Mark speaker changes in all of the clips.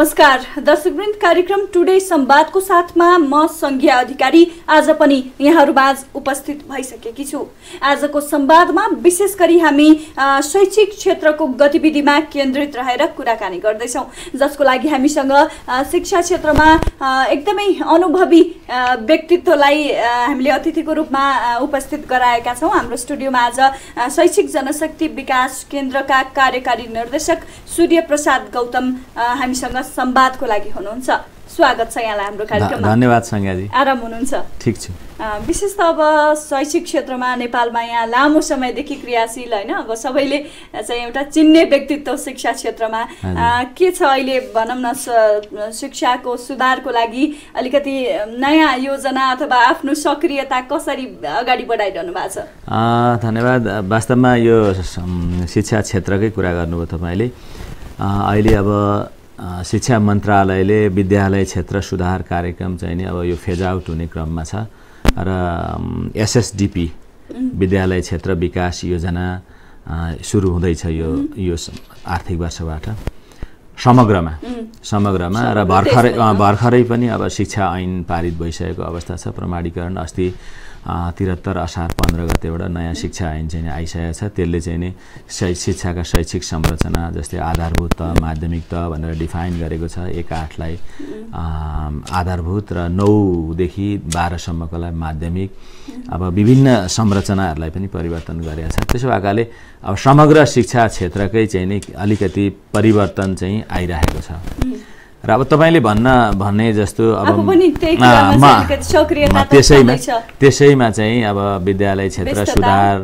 Speaker 1: नमस्कार दर्शकवृन्द कार्यक्रम टुडे संवादको साथमा म सङ्घीय अधिकारी आज पनि बाझ उपस्थित भइसकेकी छु आजको सम्वादमा विशेष गरी हामी शैक्षिक क्षेत्रको गतिविधिमा केन्द्रित रहेर कुराकानी गर्दैछौँ जसको लागि हामीसँग शिक्षा क्षेत्रमा एकदमै अनुभवी व्यक्तित्वलाई हामीले अतिथिको रूपमा उपस्थित गराएका छौँ हाम्रो स्टुडियोमा आज शैक्षिक जनशक्ति विकास केन्द्रका कार्यकारी निर्देशक सूर्य प्रसाद गौतम हामीसँग संवादको लागि हुनुहुन्छ स्वागत छ यहाँलाई हाम्रो कार्यक्रममा धन्यवाद सङ्घाजी आराम हुनुहुन्छ ठिक छ विशेष त अब शैक्षिक क्षेत्रमा नेपालमा यहाँ लामो समयदेखि क्रियाशील होइन अब सबैले चाहिँ एउटा चिन्ने व्यक्तित्व शिक्षा क्षेत्रमा के छ अहिले भनौँ न शिक्षाको सुधारको लागि अलिकति नयाँ योजना अथवा आफ्नो सक्रियता कसरी अगाडि बढाइरहनु भएको छ
Speaker 2: धन्यवाद वास्तवमा यो शिक्षा क्षेत्रकै कुरा गर्नुभयो तपाईँले अहिले अब शिक्षा मन्त्रालयले विद्यालय क्षेत्र सुधार कार्यक्रम चाहिँ नि अब यो फेज आउट हुने क्रममा छ र एसएसडिपी विद्यालय क्षेत्र विकास योजना सुरु हुँदैछ यो यो आर्थिक वर्षबाट समग्रमा समग्रमा र भर्खरै भर्खरै पनि अब शिक्षा ऐन पारित भइसकेको अवस्था छ प्रमाणीकरण अस्ति त्रिहत्तर असार पन्ध्र गते एउटा नयाँ शिक्षा ऐन चाहिँ आइसकेको छ त्यसले चाहिँ नि शै शिक्षाका शैक्षिक संरचना जस्तै आधारभूत त माध्यमिक त भनेर डिफाइन गरेको छ एक आठलाई आधारभूत र नौदेखि बाह्रसम्मकोलाई माध्यमिक अब विभिन्न संरचनाहरूलाई पनि परिवर्तन गरेका छ त्यसो भएकाले अब समग्र शिक्षा क्षेत्रकै चाहिँ नि अलिकति परिवर्तन चाहिँ आइरहेको
Speaker 1: छ
Speaker 2: र अब तपाईँले भन्न भन्ने जस्तो
Speaker 1: अब
Speaker 2: त्यसैमा त्यसैमा चाहिँ अब विद्यालय क्षेत्र सुधार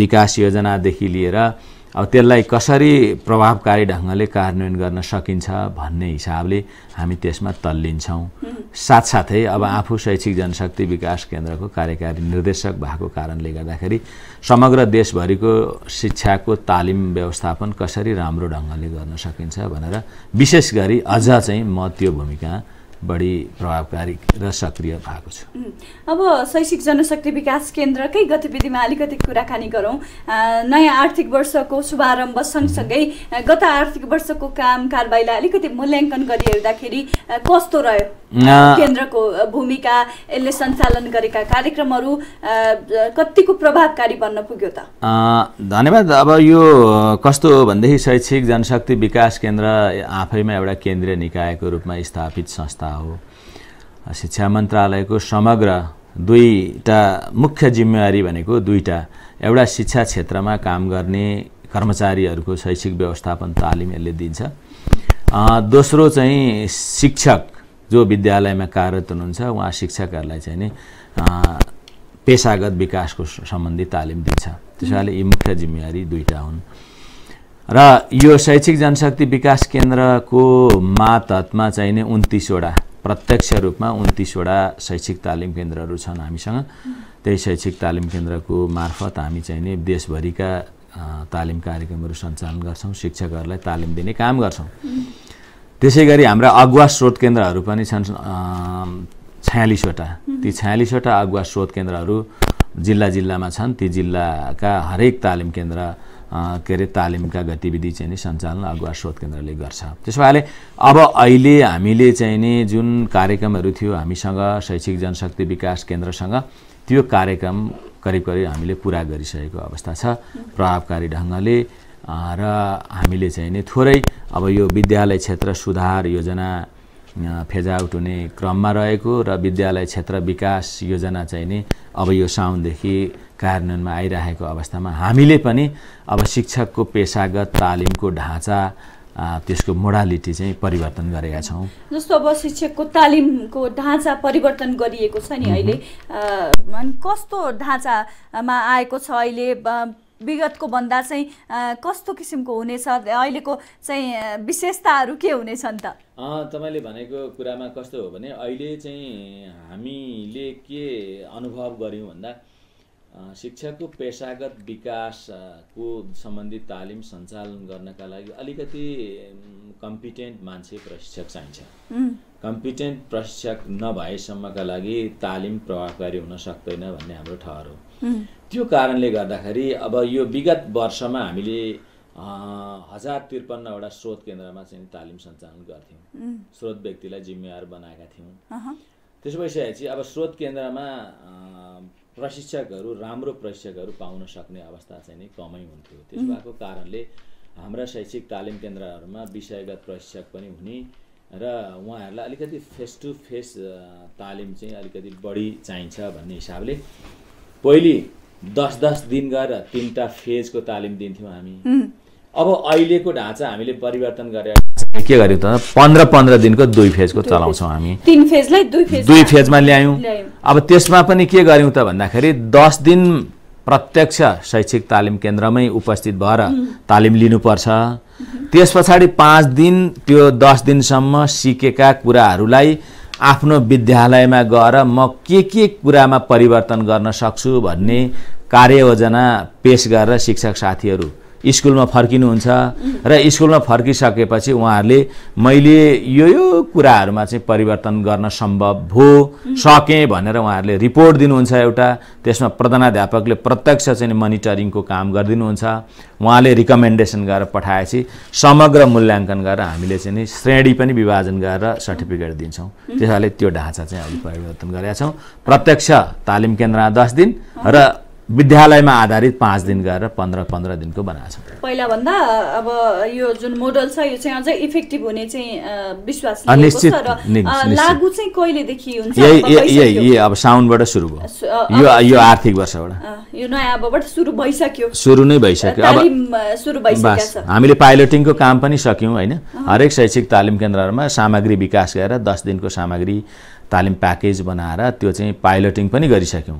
Speaker 2: विकास योजनादेखि लिएर अब त्यसलाई कसरी प्रभावकारी ढङ्गले कार्यान्वयन गर्न सकिन्छ भन्ने हिसाबले हामी त्यसमा तल्लिन्छौँ साथसाथै अब आफू शैक्षिक जनशक्ति विकास केन्द्रको कार्यकारी निर्देशक भएको कारणले गर्दाखेरि समग्र देशभरिको शिक्षाको तालिम व्यवस्थापन कसरी राम्रो ढङ्गले गर्न सकिन्छ भनेर विशेष गरी अझ चाहिँ म त्यो भूमिका बढी प्रभावकारी र सक्रिय भएको छ
Speaker 1: अब शैक्षिक जनशक्ति विकास केन्द्रकै गतिविधिमा अलिकति कुराकानी गरौँ नयाँ आर्थिक वर्षको शुभारम्भ सँगसँगै गत आर्थिक वर्षको काम कारबाहीलाई अलिकति मूल्याङ्कन गरी हेर्दाखेरि कस्तो रह्यो केन्द्रको भूमिका यसले सञ्चालन गरेका कार्यक्रमहरू कतिको प्रभावकारी बन्न पुग्यो त
Speaker 2: धन्यवाद अब यो कस्तो हो भनेदेखि शैक्षिक जनशक्ति विकास केन्द्र आफैमा एउटा केन्द्रीय निकायको रूपमा स्थापित संस्था संस्था हो शिक्षा मन्त्रालयको समग्र दुईटा मुख्य जिम्मेवारी भनेको दुईवटा एउटा शिक्षा क्षेत्रमा काम गर्ने कर्मचारीहरूको शैक्षिक व्यवस्थापन तालिम यसले दिन्छ दोस्रो चाहिँ शिक्षक जो विद्यालयमा कार्यरत हुनुहुन्छ उहाँ शिक्षकहरूलाई चाहिँ नि पेसागत विकासको सम्बन्धी तालिम दिन्छ त्यसैले यी मुख्य जिम्मेवारी दुईवटा हुन् र यो शैक्षिक जनशक्ति विकास केन्द्रको मातहतमा चाहिने उन्तिसवटा प्रत्यक्ष रूपमा उन्तिसवटा शैक्षिक तालिम केन्द्रहरू छन् हामीसँग त्यही शैक्षिक तालिम केन्द्रको मार्फत हामी चाहिने देशभरिका तालिम कार्यक्रमहरू सञ्चालन गर्छौँ शिक्षकहरूलाई तालिम दिने काम गर्छौँ त्यसै गरी हाम्रा अगुवा स्रोत केन्द्रहरू पनि छन् छयालिसवटा ती छयालिसवटा अगुवा स्रोत केन्द्रहरू जिल्ला जिल्लामा छन् ती जिल्लाका हरेक तालिम केन्द्र के अरे तालिमका गतिविधि चाहिँ नि सञ्चालन अगुवा स्रोत केन्द्रले गर्छ त्यसो भएले अब अहिले हामीले चाहिँ नि जुन कार्यक्रमहरू थियो हामीसँग शैक्षिक जनशक्ति विकास केन्द्रसँग त्यो कार्यक्रम करिब करिब हामीले पुरा गरिसकेको अवस्था छ प्रभावकारी ढङ्गले र हामीले चाहिँ नि थोरै अब यो विद्यालय क्षेत्र सुधार योजना फेज आउट हुने क्रममा रहेको र विद्यालय क्षेत्र विकास योजना चाहिँ नि अब यो साउनदेखि कार्यान्वयनमा आइरहेको अवस्थामा हामीले पनि अब शिक्षकको पेसागत तालिमको ढाँचा त्यसको मोडालिटी चाहिँ परिवर्तन गरेका छौँ
Speaker 1: जस्तो अब शिक्षकको तालिमको ढाँचा परिवर्तन गरिएको छ नि अहिले कस्तो ढाँचामा आएको छ अहिले विगतको भन्दा चाहिँ कस्तो किसिमको हुनेछ अहिलेको चाहिँ विशेषताहरू के हुनेछन् त
Speaker 2: तपाईँले भनेको कुरामा कस्तो हो भने अहिले चाहिँ हामीले के अनुभव गऱ्यौँ भन्दा शिक्षाको पेसागत विकासको सम्बन्धित तालिम सञ्चालन गर्नका लागि अलिकति कम्पिटेन्ट मान्छे प्रशिक्षक चाहिन्छ कम्पिटेन्ट प्रशिक्षक नभएसम्मका लागि तालिम प्रभावकारी हुन सक्दैन भन्ने हाम्रो ठहर हो त्यो कारणले गर्दाखेरि अब यो विगत वर्षमा हामीले हजार त्रिपन्नवटा स्रोत केन्द्रमा चाहिँ तालिम सञ्चालन गर्थ्यौँ स्रोत व्यक्तिलाई जिम्मेवार बनाएका थियौँ त्यसो भइसकेपछि अब स्रोत केन्द्रमा प्रशिक्षकहरू राम्रो प्रशिक्षकहरू पाउन सक्ने अवस्था चाहिँ नि कमै हुन्थ्यो त्यसो भएको कारणले हाम्रा शैक्षिक तालिम केन्द्रहरूमा विषयगत प्रशिक्षक पनि हुने र उहाँहरूलाई अलिकति फेस टु फेस तालिम चाहिँ अलिकति बढी चाहिन्छ भन्ने हिसाबले पहिले दस दस दिन गएर तिनवटा फेजको तालिम दिन्थ्यौँ हामी अब अहिलेको ढाँचा हामीले परिवर्तन गरेर के गर्यो त पन्ध्र पन्ध्र दिनको दुई फेजको चलाउँछौँ हामी दुई फेजमा ल्यायौँ अब त्यसमा पनि के गर्यौँ त भन्दाखेरि दस दिन प्रत्यक्ष शैक्षिक तालिम केन्द्रमै उपस्थित भएर तालिम लिनुपर्छ त्यस पछाडि पाँच दिन त्यो दस दिनसम्म सिकेका कुराहरूलाई आफ्नो विद्यालयमा गएर म के के कुरामा परिवर्तन गर्न सक्छु भन्ने कार्ययोजना पेस गरेर शिक्षक साथीहरू स्कुलमा फर्किनुहुन्छ र स्कुलमा फर्किसकेपछि उहाँहरूले मैले यो यो कुराहरूमा चाहिँ परिवर्तन गर्न सम्भव भयो सकेँ भनेर उहाँहरूले रिपोर्ट दिनुहुन्छ एउटा त्यसमा प्रधानाध्यापकले प्रत्यक्ष चाहिँ मोनिटरिङको काम गरिदिनुहुन्छ उहाँले रिकमेन्डेसन गरेर पठाएपछि समग्र मूल्याङ्कन गरेर हामीले चाहिँ नि श्रेणी पनि विभाजन गरेर सर्टिफिकेट दिन्छौँ त्यसैले त्यो ढाँचा चाहिँ हामीले परिवर्तन गरेका छौँ प्रत्यक्ष तालिम केन्द्रमा दस दिन र विद्यालयमा आधारित पाँच दिन गएर पन्ध्र पन्ध्र दिनको बनाएको छ
Speaker 1: पहिलाभन्दा अब यो जुन मोडल छ यो चाहिँ अझै इफेक्टिभ हुने चाहिँ विश्वास निश्चित लागु चाहिँ कहिलेदेखि हुन्छ यही यही
Speaker 2: अब साउनबाट सुरु
Speaker 1: भयो यो
Speaker 2: यो आर्थिक वर्षबाट
Speaker 1: यो नयाँ अबबाट सुरु भइसक्यो
Speaker 2: सुरु नै भइसक्यो
Speaker 1: अब सुरु भइसक्यो
Speaker 2: हामीले पाइलोटिङको काम पनि सक्यौँ होइन हरेक शैक्षिक तालिम केन्द्रहरूमा सामग्री विकास गरेर दस दिनको सामग्री तालिम प्याकेज बनाएर त्यो चाहिँ पाइलोटिङ पनि गरिसक्यौँ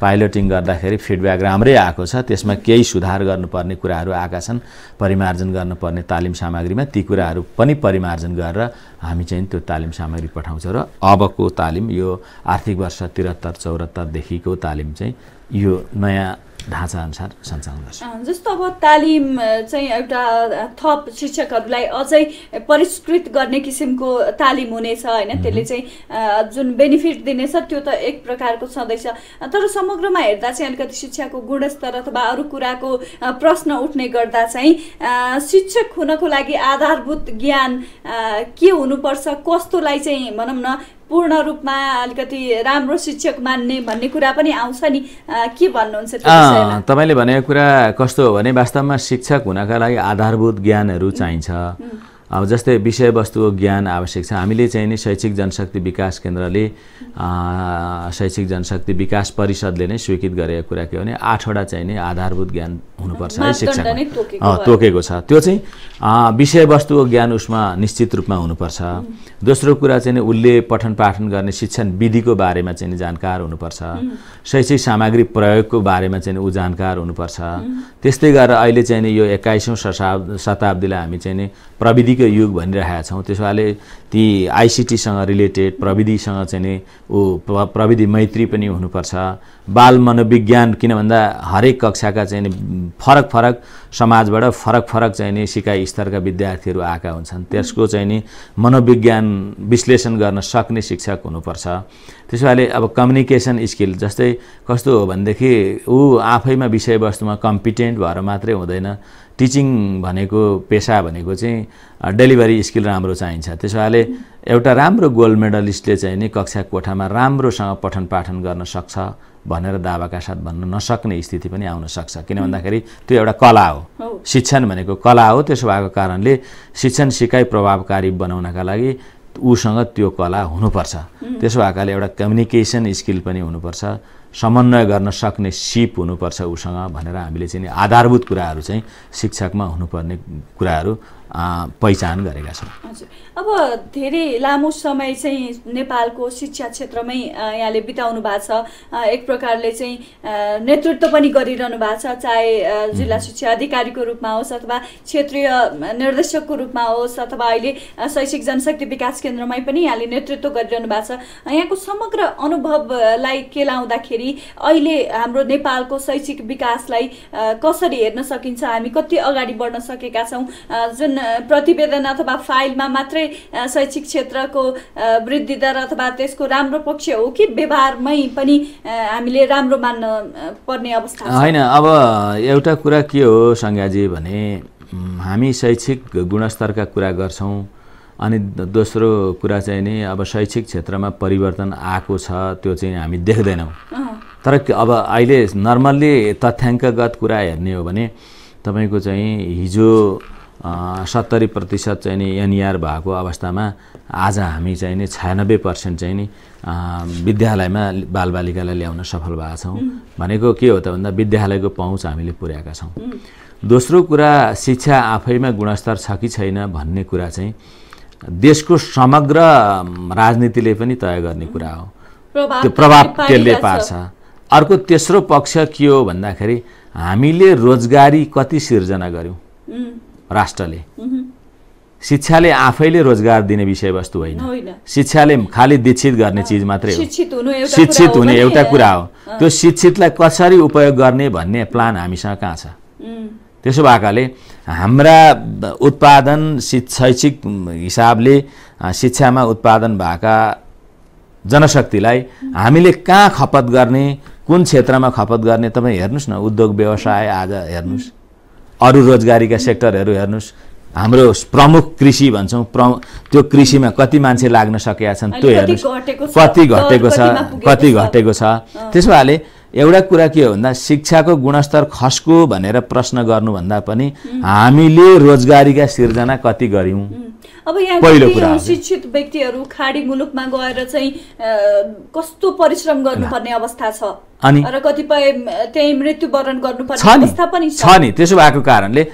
Speaker 2: पाइलोटिङ गर्दाखेरि फिडब्याक राम्रै आएको छ त्यसमा केही सुधार गर्नुपर्ने कुराहरू आएका छन् परिमार्जन गर्नुपर्ने तालिम सामग्रीमा ती कुराहरू पनि परिमार्जन गरेर हामी चाहिँ त्यो तालिम सामग्री पठाउँछौँ र अबको तालिम यो आर्थिक वर्ष त्रिहत्तर चौहत्तरदेखिको तालिम चाहिँ यो नयाँ ढाँचाअनुसार सञ्चालन
Speaker 1: गर्छ जस्तो अब तालिम चाहिँ एउटा थप शिक्षकहरूलाई अझै परिष्कृत गर्ने किसिमको तालिम हुनेछ होइन त्यसले चाहिँ जुन बेनिफिट दिनेछ त्यो त एक प्रकारको छँदैछ तर समग्रमा हेर्दा चाहिँ अलिकति शिक्षाको गुणस्तर अथवा अरू कुराको प्रश्न उठ्ने गर्दा चाहिँ शिक्षक हुनको लागि आधारभूत ज्ञान के हुनुपर्छ कस्तोलाई चाहिँ भनौँ न पूर्ण रूपमा अलिकति राम्रो शिक्षक मान्ने भन्ने कुरा पनि आउँछ नि के भन्नुहुन्छ
Speaker 2: तपाईँले भनेको कुरा कस्तो हो भने वास्तवमा शिक्षक हुनका लागि आधारभूत ज्ञानहरू चाहिन्छ अब जस्तै विषयवस्तुको ज्ञान आवश्यक छ हामीले चाहिँ नि शैक्षिक जनशक्ति विकास केन्द्रले शैक्षिक जनशक्ति विकास परिषदले नै स्वीकृत गरेको कुरा के हो भने आठवटा चाहिँ नि आधारभूत ज्ञान हुनुपर्छ है शिक्षा तोकेको छ त्यो चाहिँ विषयवस्तुको ज्ञान उसमा निश्चित रूपमा हुनुपर्छ दोस्रो कुरा चाहिँ उसले पठन पाठन गर्ने शिक्षण विधिको बारेमा चाहिँ जानकार हुनुपर्छ शैक्षिक सामग्री प्रयोगको बारेमा चाहिँ ऊ जानकार हुनुपर्छ त्यस्तै गरेर अहिले चाहिँ नि यो एक्काइसौँ शताब्दीलाई हामी चाहिँ नि प्रविधिको युग भनिरहेका छौँ त्यसोले ती आइसिटीसँग रिलेटेड प्रविधिसँग चाहिँ नि ऊ प्रविधि मैत्री पनि हुनुपर्छ बाल मनोविज्ञान किन भन्दा हरेक कक्षाका चाहिँ नि फरक फरक समाजबाट फरक फरक चाहिँ नि सिकाइ स्तरका विद्यार्थीहरू आएका हुन्छन् त्यसको चाहिँ नि मनोविज्ञान विश्लेषण गर्न सक्ने शिक्षक हुनुपर्छ त्यसो भए अब कम्युनिकेसन स्किल जस्तै कस्तो हो भनेदेखि ऊ आफैमा विषयवस्तुमा कम्पिटेन्ट भएर मात्रै हुँदैन टिचिङ भनेको पेसा भनेको चाहिँ डेलिभरी स्किल राम्रो चाहिन्छ त्यसो भए एउटा राम्रो गोल्ड मेडलिस्टले चाहिँ नि कक्षा कोठामा राम्रोसँग पठन पाठन गर्न सक्छ भनेर दावाका साथ भन्न नसक्ने स्थिति पनि आउन सक्छ किन भन्दाखेरि त्यो एउटा कला हो शिक्षण भनेको कला हो त्यसो भएको कारणले शिक्षण सिकाइ प्रभावकारी बनाउनका लागि ऊसँग त्यो कला हुनुपर्छ त्यसो भएकाले एउटा कम्युनिकेसन स्किल पनि हुनुपर्छ समन्वय गर्न सक्ने सिप हुनुपर्छ उसँग भनेर हामीले चाहिँ आधारभूत कुराहरू चाहिँ शिक्षकमा हुनुपर्ने कुराहरू पहिचान गरेका छौँ
Speaker 1: हजुर अब धेरै लामो समय चाहिँ नेपालको शिक्षा क्षेत्रमै यहाँले बिताउनु भएको छ एक प्रकारले चाहिँ नेतृत्व पनि गरिरहनु भएको छ चाहे जिल्ला शिक्षा अधिकारीको रूपमा होस् अथवा क्षेत्रीय निर्देशकको रूपमा होस् अथवा अहिले शैक्षिक जनशक्ति विकास केन्द्रमै पनि यहाँले नेतृत्व गरिरहनु भएको छ यहाँको समग्र अनुभवलाई केलाउँदाखेरि अहिले हाम्रो नेपालको शैक्षिक विकासलाई कसरी हेर्न सकिन्छ हामी कति अगाडि बढ्न सकेका छौँ जुन प्रतिवेदन अथवा फाइलमा मात्रै शैक्षिक क्षेत्रको वृद्धि दर अथवा त्यसको राम्रो पक्ष हो कि व्यवहारमै पनि हामीले राम्रो मान्न पर्ने अवस्था होइन
Speaker 2: अब एउटा कुरा के हो सङ्घाजी भने हामी शैक्षिक गुणस्तरका कुरा गर्छौँ अनि दोस्रो कुरा चाहिँ नि अब शैक्षिक क्षेत्रमा परिवर्तन आएको छ त्यो चाहिँ हामी देख्दैनौँ तर अब अहिले नर्मल्ली तथ्याङ्कगत कुरा हेर्ने हो भने तपाईँको चाहिँ हिजो सत्तरी प्रतिशत चाहिँ नि एनआर भएको अवस्थामा आज हामी चाहिँ नि छयानब्बे पर्सेन्ट चाहिँ नि विद्यालयमा बालबालिकालाई ल्याउन सफल भएको छौँ भनेको के हो त भन्दा विद्यालयको पहुँच हामीले पुर्याएका छौँ दोस्रो कुरा शिक्षा आफैमा गुणस्तर छ कि छैन भन्ने कुरा चाहिँ देशको समग्र राजनीतिले पनि तय गर्ने कुरा हो
Speaker 1: त्यो प्रभाव त्यसले पार्छ
Speaker 2: अर्को तेस्रो पक्ष के हो भन्दाखेरि हामीले रोजगारी कति सिर्जना गऱ्यौँ राष्ट्रले शिक्षाले आफैले रोजगार दिने विषयवस्तु होइन शिक्षाले खालि दीक्षित गर्ने चिज मात्रै हो
Speaker 1: शिक्षित हुने एउटा कुरा हो
Speaker 2: त्यो शिक्षितलाई कसरी उपयोग गर्ने भन्ने प्लान हामीसँग कहाँ छ त्यसो भएकाले हाम्रा उत्पादन शैक्षिक हिसाबले शिक्षामा उत्पादन भएका जनशक्तिलाई हामीले कहाँ खपत गर्ने कुन क्षेत्रमा खपत गर्ने तपाईँ हेर्नुहोस् न उद्योग व्यवसाय आज हेर्नुहोस् अरू रोजगारीका सेक्टरहरू हेर्नुहोस् हाम्रो प्रमुख कृषि भन्छौँ प्र त्यो कृषिमा कति मान्छे लाग्न सकेका छन् त्यो
Speaker 1: हेर्नुहोस् कति घटेको छ कति घटेको
Speaker 2: छ त्यसो भए एउटा कुरा के हो भन्दा शिक्षाको गुणस्तर खस्को भनेर प्रश्न गर्नुभन्दा पनि हामीले रोजगारीका सिर्जना कति गऱ्यौँ
Speaker 1: अब यहाँ शिक्षित व्यक्तिहरू खाडी मुलुकमा गएर चाहिँ कस्तो परिश्रम गर्नुपर्ने अवस्था छ अनि र कतिपय त्यही मृत्युवरण गर्नुपर्ने अवस्था पनि छ
Speaker 2: नि त्यसो भएको कारणले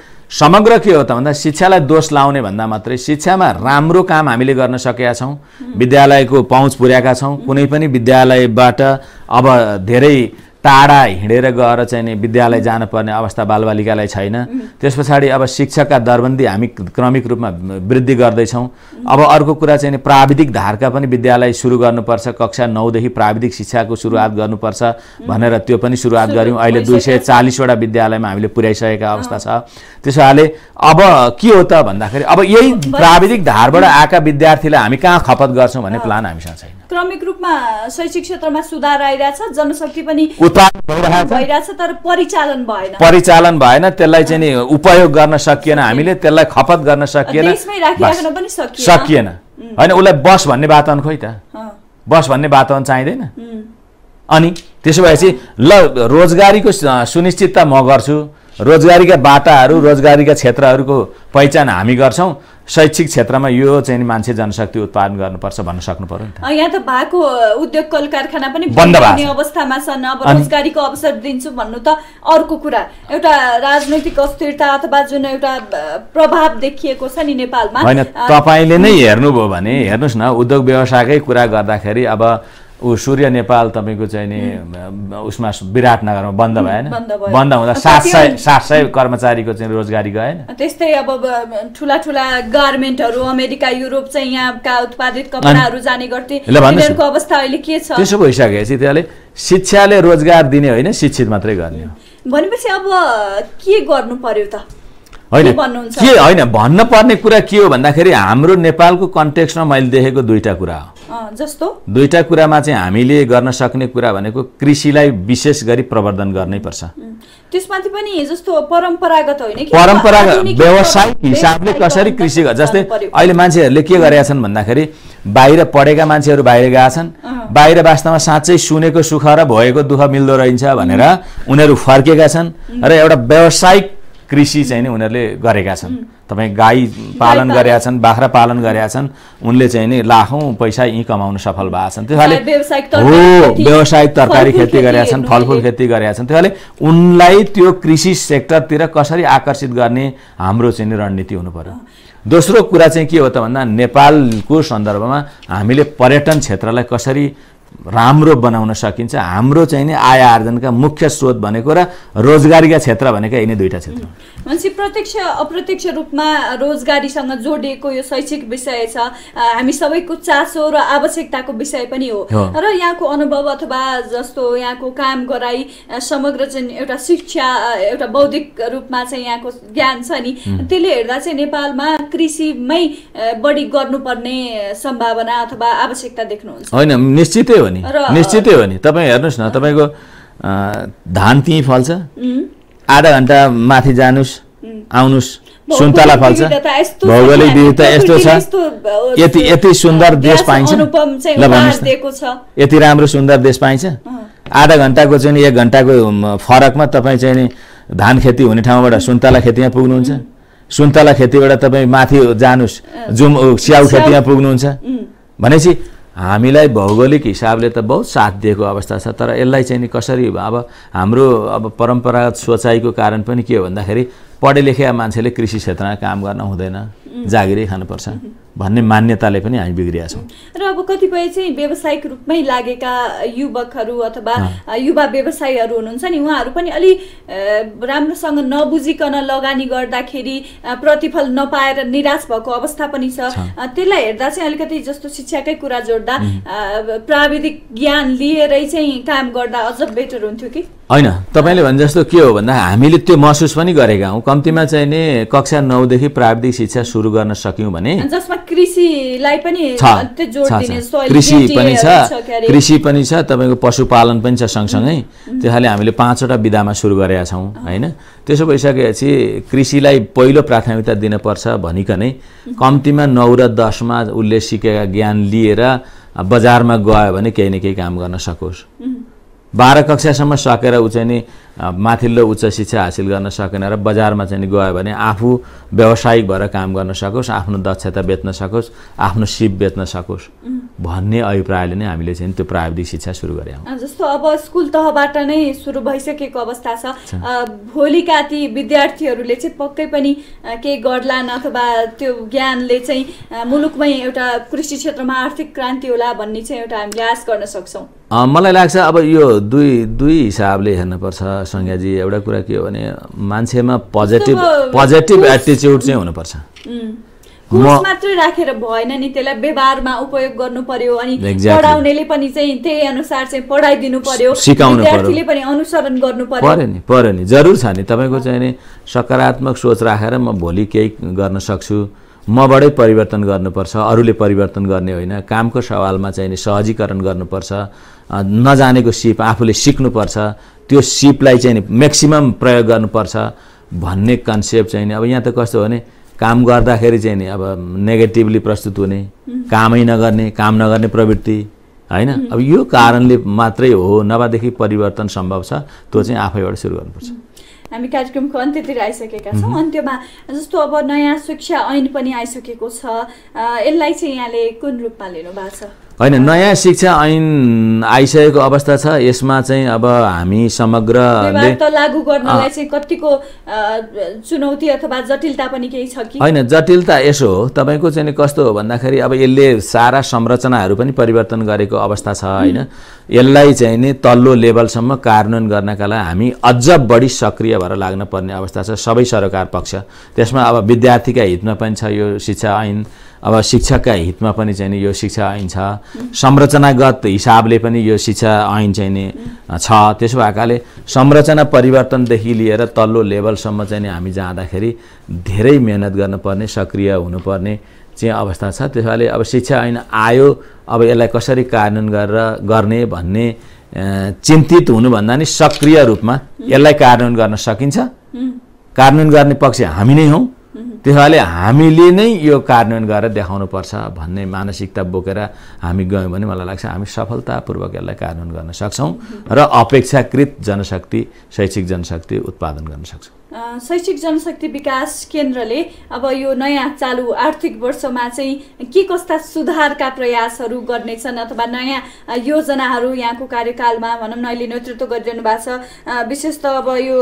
Speaker 2: समग्र के हो त भन्दा शिक्षालाई दोष लाउने भन्दा मात्रै शिक्षामा राम्रो काम हामीले गर्न सकेका छौँ विद्यालयको पहुँच पुर्याएका छौँ कुनै पनि विद्यालयबाट अब धेरै टाढा हिँडेर गएर चाहिँ नि विद्यालय जानुपर्ने अवस्था बालबालिकालाई छैन त्यस पछाडि अब शिक्षकका दरबन्दी हामी क्रमिक रूपमा वृद्धि गर्दैछौँ अब अर्को कुरा चाहिँ नि प्राविधिक धारका पनि विद्यालय सुरु गर्नुपर्छ कक्षा नौदेखि प्राविधिक शिक्षाको सुरुवात गर्नुपर्छ भनेर त्यो पनि सुरुवात गऱ्यौँ अहिले दुई सय चालिसवटा विद्यालयमा हामीले पुर्याइसकेका अवस्था छ त्यसो भए अब के हो त भन्दाखेरि अब यही प्राविधिक धारबाट आएका विद्यार्थीलाई हामी कहाँ खपत गर्छौँ भन्ने प्लान हामीसँग छैन
Speaker 1: क्रमिक रूपमा शैक्षिक क्षेत्रमा सुधार आइरहेछ जनशक्ति पनि भइरहेछ तर परिचालन भएन
Speaker 2: परिचालन भएन त्यसलाई चाहिँ नि उपयोग गर्न सकिएन हामीले त्यसलाई खपत गर्न सकिएन
Speaker 1: पनि सकिएन होइन उसलाई
Speaker 2: बस भन्ने वातावरण खोइ त बस भन्ने वातावरण चाहिँदैन अनि त्यसो भएपछि ल रोजगारीको सुनिश्चितता म गर्छु रोजगारीका बाटाहरू रोजगारीका क्षेत्रहरूको पहिचान हामी गर्छौँ शैक्षिक क्षेत्रमा यो चाहिँ मान्छे जनशक्ति उत्पादन गर्नुपर्छ भन्न सक्नु पर्यो नि
Speaker 1: त यहाँ त भएको उद्योग कल कारखाना पनि बन्द अवस्थामा छन् अब रोजगारीको अवसर दिन्छु भन्नु त अर्को कुरा एउटा राजनैतिक अस्थिरता अथवा जुन एउटा प्रभाव देखिएको छ नि नेपालमा होइन तपाईँले
Speaker 2: नै हेर्नुभयो भने हेर्नुहोस् न उद्योग व्यवसायकै कुरा गर्दाखेरि अब ऊ सूर्य नेपाल तपाईँको चाहिँ नि उसमा विराटनगरमा बन्द भएन बन्द हुँदा सात सय सात सय कर्मचारीको चाहिँ रोजगारी गएन
Speaker 1: त्यस्तै अब ठुला ठुला गार्मेन्टहरू अमेरिका युरोप चाहिँ यहाँका उत्पादित कपडाहरू जाने गर्थे अवस्था अहिले के छ त्यसो
Speaker 2: भइसकेपछि त्यसले शिक्षाले रोजगार दिने होइन शिक्षित मात्रै गर्ने
Speaker 1: भनेपछि अब के गर्नु पर्यो त
Speaker 2: होइन के होइन भन्न पर्ने कुरा के हो भन्दाखेरि हाम्रो नेपालको कन्टेक्समा मैले देखेको दुईवटा कुरा हो जस्तो दुईवटा कुरामा चाहिँ हामीले गर्न सक्ने कुरा भनेको कृषिलाई विशेष गरी प्रवर्धन गर्नै पर्छ
Speaker 1: त्यसमाथि पनि जस्तो परम्परागत होइन परम्परागत व्यवसायिक हिसाबले कसरी
Speaker 2: कृषि जस्तै अहिले मान्छेहरूले के गरेका छन् भन्दाखेरि बाहिर पढेका मान्छेहरू बाहिर गएका छन् बाहिर वास्तवमा साँच्चै सुनेको सुख र भएको दुःख मिल्दो रहन्छ भनेर उनीहरू फर्केका छन् र एउटा व्यावसायिक कृषि चाहिँ नि उनीहरूले गरेका छन् तपाईँ गाई पालन गरेका छन् बाख्रा पालन गरेका छन् उनले चाहिँ नि लाखौँ पैसा यहीँ कमाउन सफल भएको
Speaker 1: छन् त्यो हो व्यावसायिक तरकारी खेती गरेका छन् फलफुल
Speaker 2: खेती गरेका छन् त्यसले उनलाई त्यो कृषि सेक्टरतिर कसरी आकर्षित गर्ने हाम्रो चाहिँ नि रणनीति हुनु पऱ्यो दोस्रो कुरा चाहिँ के हो त भन्दा नेपालको सन्दर्भमा हामीले पर्यटन क्षेत्रलाई कसरी राम्रो बनाउन सकिन्छ हाम्रो चाहिँ नि आय आर्जनका मुख्य स्रोत भनेको र रोजगारीका क्षेत्र भनेका यिनै दुईवटा क्षेत्र
Speaker 1: भनेपछि प्रत्यक्ष अप्रत्यक्ष रूपमा रोजगारीसँग जोडिएको यो शैक्षिक विषय छ हामी सबैको चासो र आवश्यकताको विषय पनि हो र यहाँको अनुभव अथवा जस्तो यहाँको काम गराई समग्र चाहिँ एउटा शिक्षा एउटा बौद्धिक रूपमा चाहिँ यहाँको ज्ञान छ नि त्यसले हेर्दा चाहिँ नेपालमा कृषिमै बढी गर्नुपर्ने सम्भावना अथवा आवश्यकता देख्नुहुन्छ
Speaker 2: होइन निश्चितै हो नि निश्चितै हो नि तपाईँ हेर्नुहोस् न तपाईँको धान त्यहीँ फल्छ आधा घन्टा माथि जानुस् आउनुहोस् सुन्तला फल्छ भौगोलिक विविधता यस्तो छ
Speaker 1: यति यति सुन्दर देश पाइन्छ
Speaker 2: यति राम्रो सुन्दर देश पाइन्छ आधा घन्टाको चाहिँ एक घन्टाको फरकमा तपाईँ चाहिँ नि धान खेती हुने ठाउँबाट सुन्तला खेतीमा पुग्नुहुन्छ सुन्तला खेतीबाट तपाईँ माथि जानुहोस् जुम स्याउ खेतीमा पुग्नुहुन्छ भनेपछि हामीलाई भौगोलिक हिसाबले त बहुत साथ दिएको अवस्था छ तर यसलाई चाहिँ नि कसरी अब हाम्रो अब परम्परागत सोचाइको कारण पनि के हो भन्दाखेरि पढे लेखेका मान्छेले कृषि क्षेत्रमा काम गर्न हुँदैन जागिरै खानुपर्छ भन्ने मान्यताले पनि हामी बिग्रिया छौँ
Speaker 1: र अब कतिपय चाहिँ व्यवसायिक रूपमै लागेका युवकहरू अथवा युवा व्यवसायीहरू हुनुहुन्छ नि उहाँहरू पनि अलि राम्रोसँग नबुझिकन लगानी गर्दाखेरि प्रतिफल नपाएर निराश भएको अवस्था पनि छ त्यसलाई हेर्दा चाहिँ अलिकति जस्तो शिक्षाकै कुरा जोड्दा प्राविधिक ज्ञान लिएरै चाहिँ काम गर्दा अझ बेटर हुन्थ्यो कि
Speaker 2: होइन तपाईँले भने जस्तो के हो भन्दा हामीले त्यो महसुस पनि गरेका हौँ कम्तीमा नि कक्षा नौदेखि प्राविधिक शिक्षा सुरु गर्न सक्यौँ भने
Speaker 1: जसमा कृषिलाई पनि कृषि पनि छ कृषि
Speaker 2: पनि छ तपाईँको पशुपालन पनि छ सँगसँगै त्यो खाले हामीले पाँचवटा विधामा सुरु गरेका छौँ होइन त्यसो भइसकेपछि कृषिलाई पहिलो प्राथमिकता दिनुपर्छ भनिकनै कम्तीमा नौ र दसमा उसले सिकेका ज्ञान लिएर बजारमा गयो भने केही न केही काम गर्न सकोस् बाह्र कक्षासम्म सकेर ऊ चाहिँ नि माथिल्लो उच्च शिक्षा हासिल गर्न सकेन र बजारमा चाहिँ गयो भने आफू व्यावसायिक भएर काम गर्न सकोस् आफ्नो दक्षता बेच्न सकोस् आफ्नो सिप बेच्न सकोस् भन्ने अभिप्रायले नै हामीले चाहिँ त्यो प्राविधिक शिक्षा सुरु गऱ्यौँ
Speaker 1: जस्तो अब स्कुल तहबाट नै सुरु भइसकेको अवस्था छ भोलिका ती विद्यार्थीहरूले चाहिँ पक्कै पनि केही गर्लान् अथवा त्यो ज्ञानले चाहिँ मुलुकमै एउटा कृषि क्षेत्रमा आर्थिक क्रान्ति होला भन्ने चाहिँ एउटा हामीले आश गर्न सक्छौँ
Speaker 2: मलाई लाग्छ अब यो दुई दुई हिसाबले हेर्नुपर्छ सङ्घ्याजी एउटा कुरा के हो भने मान्छेमा पोजिटिभ पोजिटिभ एटिच्युड चाहिँ हुनुपर्छ मात्रै
Speaker 1: राखेर भएन नि त्यसलाई व्यवहारमा उपयोग गर्नु पर्यो अनि पढाउनेले पनि चाहिँ त्यही अनुसार चाहिँ पढाइदिनु पर्यो सिकाउनु विद्यार्थीले पनि अनुसरण गर्नु पर्यो पर्यो
Speaker 2: नि पर्यो नि जरुर छ नि तपाईँको चाहिँ नि सकारात्मक सोच राखेर म भोलि केही गर्न सक्छु मबाटै परिवर्तन गर्नुपर्छ अरूले परिवर्तन गर्ने होइन कामको सवालमा चाहिँ नि सहजीकरण गर्नुपर्छ नजानेको सिप आफूले सिक्नुपर्छ त्यो सिपलाई चाहिँ नि म्याक्सिमम् प्रयोग गर्नुपर्छ भन्ने कन्सेप्ट चाहिँ नि अब यहाँ त कस्तो भने काम गर्दाखेरि चाहिँ नि अब नेगेटिभली प्रस्तुत हुने कामै नगर्ने काम नगर्ने प्रवृत्ति होइन अब यो कारणले मात्रै हो नभएदेखि परिवर्तन सम्भव छ त्यो चाहिँ आफैबाट सुरु गर्नुपर्छ
Speaker 1: हामी कार्यक्रमको अन्त्यतिर आइसकेका छौँ अन्त्यमा जस्तो अब नयाँ शिक्षा ऐन पनि आइसकेको छ यसलाई चाहिँ यहाँले कुन रूपमा लिनु भएको छ
Speaker 2: होइन नयाँ शिक्षा ऐन आइसकेको अवस्था छ यसमा चाहिँ अब हामी समग्र
Speaker 1: लागू गर्नलाई चाहिँ कतिको चुनौती अथवा जटिलता पनि केही छ कि होइन
Speaker 2: जटिलता यसो हो तपाईँको चाहिँ कस्तो हो भन्दाखेरि अब यसले सारा संरचनाहरू पनि परिवर्तन गरेको अवस्था छ होइन यसलाई चाहिँ नि तल्लो लेभलसम्म कार्यान्वयन गर्नका लागि हामी अझ बढी सक्रिय भएर लाग्न पर्ने अवस्था छ सबै सरकार पक्ष त्यसमा अब विद्यार्थीका हितमा पनि छ यो शिक्षा ऐन अब शिक्षाका हितमा पनि चाहिँ यो शिक्षा ऐन छ संरचनागत हिसाबले पनि यो शिक्षा ऐन चाहिँ नि छ त्यसो भएकाले संरचना परिवर्तनदेखि लिएर तल्लो लेभलसम्म चाहिँ हामी जाँदाखेरि धेरै मिहिनेत गर्नुपर्ने सक्रिय हुनुपर्ने चाहिँ अवस्था छ त्यसो अब शिक्षा ऐन आयो अब यसलाई कसरी कार्यान्वयन गरेर गर्ने भन्ने चिन्तित हुनुभन्दा नि सक्रिय रूपमा यसलाई कार्यान्वयन गर्न सकिन्छ कार्यान्वयन गर्ने पक्ष हामी नै हौँ त्यसैले हामीले नै यो कार्यान्वयन गरेर देखाउनुपर्छ भन्ने मानसिकता बोकेर हामी गयौँ भने मलाई लाग्छ हामी सफलतापूर्वक यसलाई कार्यान्वयन गर्न सक्छौँ र अपेक्षाकृत जनशक्ति शैक्षिक जनशक्ति उत्पादन गर्न सक्छौँ
Speaker 1: शैक्षिक जनशक्ति विकास केन्द्रले अब यो नयाँ चालु आर्थिक वर्षमा चाहिँ के कस्ता सुधारका प्रयासहरू गर्नेछन् अथवा नयाँ योजनाहरू यहाँको कार्यकालमा भनौँ न अहिले नेतृत्व गरिरहनु भएको छ विशेष त अब यो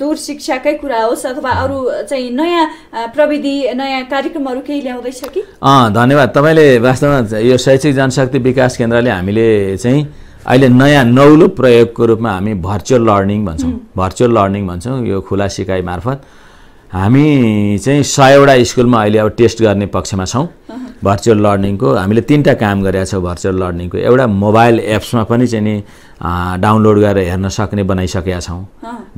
Speaker 1: दूर शिक्षाकै कुरा होस् अथवा अरू चाहिँ नयाँ प्रविधि नयाँ कार्यक्रमहरू केही ल्याउँदैछ कि
Speaker 2: धन्यवाद तपाईँले वास्तवमा यो शैक्षिक जनशक्ति विकास केन्द्रले हामीले चाहिँ अहिले नयाँ नौलो प्रयोगको रूपमा हामी भर्चुअल लर्निङ भन्छौँ भर्चुअल लर्निङ भन्छौँ यो खुला सिकाइ मार्फत हामी चाहिँ सयवटा स्कुलमा अहिले अब टेस्ट गर्ने पक्षमा छौँ भर्चुअल लर्निङको हामीले तिनवटा काम गरेका छौँ भर्चुअल लर्निङको एउटा मोबाइल एप्समा पनि चाहिँ नि डाउनलोड गरेर हेर्न सक्ने बनाइसकेका छौँ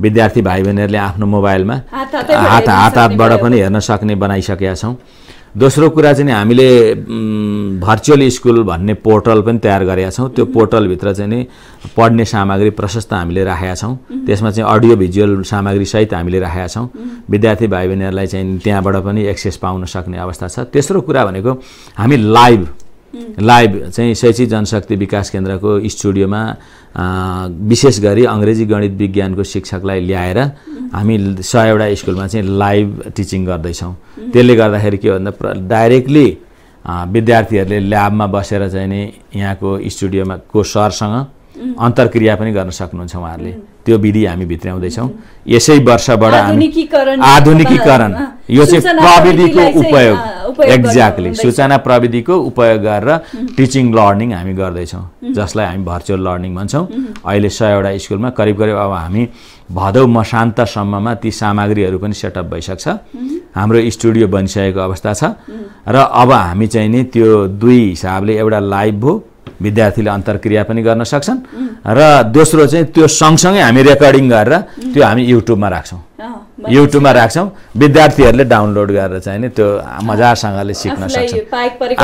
Speaker 2: विद्यार्थी भाइ बहिनीहरूले आफ्नो मोबाइलमा
Speaker 1: हात हात हातबाट पनि
Speaker 2: हेर्न सक्ने बनाइसकेका छौँ दोस्रो कुरा चाहिँ हामीले भर्चुअल स्कुल भन्ने पोर्टल पनि तयार गरेका छौँ त्यो पोर्टलभित्र चाहिँ नि पढ्ने सामग्री प्रशस्त हामीले राखेका छौँ त्यसमा चाहिँ अडियो भिजुअल सामग्रीसहित हामीले राखेका छौँ विद्यार्थी भाइ बहिनीहरूलाई चाहिँ त्यहाँबाट पनि एक्सेस पाउन सक्ने अवस्था छ तेस्रो कुरा भनेको हामी लाइभ लाइभ चाहिँ शैक्षिक जनशक्ति विकास केन्द्रको स्टुडियोमा विशेष गरी अङ्ग्रेजी गणित विज्ञानको शिक्षकलाई ल्याएर हामी सयवटा स्कुलमा चाहिँ लाइभ टिचिङ गर्दैछौँ त्यसले गर्दाखेरि के भन्दा डाइरेक्टली विद्यार्थीहरूले ल्याबमा बसेर चाहिँ नि यहाँको स्टुडियोमा को सरसँग अन्तर्क्रिया पनि गर्न सक्नुहुन्छ उहाँहरूले त्यो विधि हामी भित्राउँदैछौँ यसै वर्षबाट
Speaker 1: आधुनिकीकरण यो चाहिँ प्रविधिको उपयोग एक्ज्याक्टली सूचना
Speaker 2: प्रविधिको उपयोग गरेर टिचिङ लर्निङ हामी गर्दैछौँ जसलाई हामी भर्चुअल लर्निङ भन्छौँ अहिले सयवटा स्कुलमा करिब करिब अब हामी भदौ मसान्तसम्ममा ती सामग्रीहरू पनि सेटअप भइसक्छ हाम्रो स्टुडियो बनिसकेको अवस्था छ र अब हामी चाहिँ नि त्यो दुई हिसाबले एउटा लाइभ हो विद्यार्थीले अन्तर्क्रिया पनि गर्न सक्छन् र दोस्रो चाहिँ त्यो सँगसँगै हामी रेकर्डिङ गरेर त्यो हामी युट्युबमा राख्छौँ युट्युबमा राख्छौँ विद्यार्थीहरूले डाउनलोड गरेर चाहिँ नि त्यो मजासँगले सिक्न सक्छ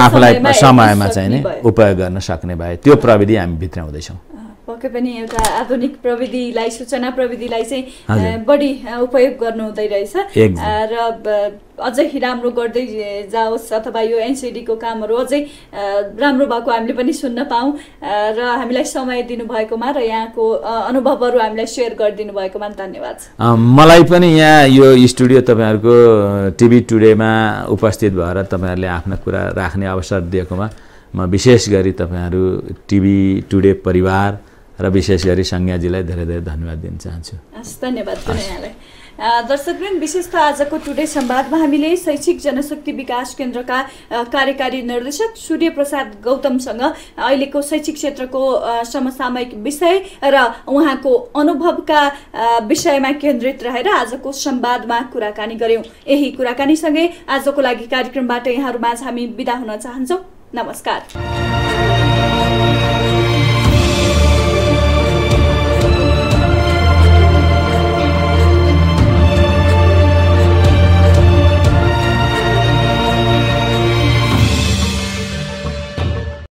Speaker 1: आफूलाई समयमा चाहिँ नि
Speaker 2: उपयोग गर्न सक्ने भए त्यो प्रविधि हामी भित्राउँदैछौँ
Speaker 1: पक्कै पनि एउटा आधुनिक प्रविधिलाई सूचना प्रविधिलाई चाहिँ बढी उपयोग गर्नु हुँदै रहेछ र अझै राम्रो गर्दै जाओस् अथवा यो एनसिडीको कामहरू अझै राम्रो भएको हामीले पनि सुन्न पाऊँ र हामीलाई समय दिनुभएकोमा र यहाँको अनुभवहरू हामीलाई सेयर गरिदिनु भएकोमा धन्यवाद
Speaker 2: मलाई पनि यहाँ यो स्टुडियो तपाईँहरूको टिभी टुडेमा उपस्थित भएर तपाईँहरूले आफ्ना कुरा राख्ने अवसर दिएकोमा म विशेष गरी तपाईँहरू टिभी टुडे परिवार र विशेष गरी संज्ञाजीलाई धेरै धेरै धन्यवाद दिन चाहन्छु
Speaker 1: हस् धन्यवाद दर्शकवृन्द विशेष त आजको टुडे संवादमा हामीले शैक्षिक जनशक्ति विकास केन्द्रका कार्यकारी निर्देशक सूर्यप्रसाद गौतमसँग अहिलेको शैक्षिक क्षेत्रको समसामयिक विषय र उहाँको अनुभवका विषयमा केन्द्रित रहेर आजको संवादमा कुराकानी गऱ्यौँ यही कुराकानीसँगै आजको लागि कार्यक्रमबाट यहाँहरूमाझ हामी बिदा हुन चाहन्छौँ नमस्कार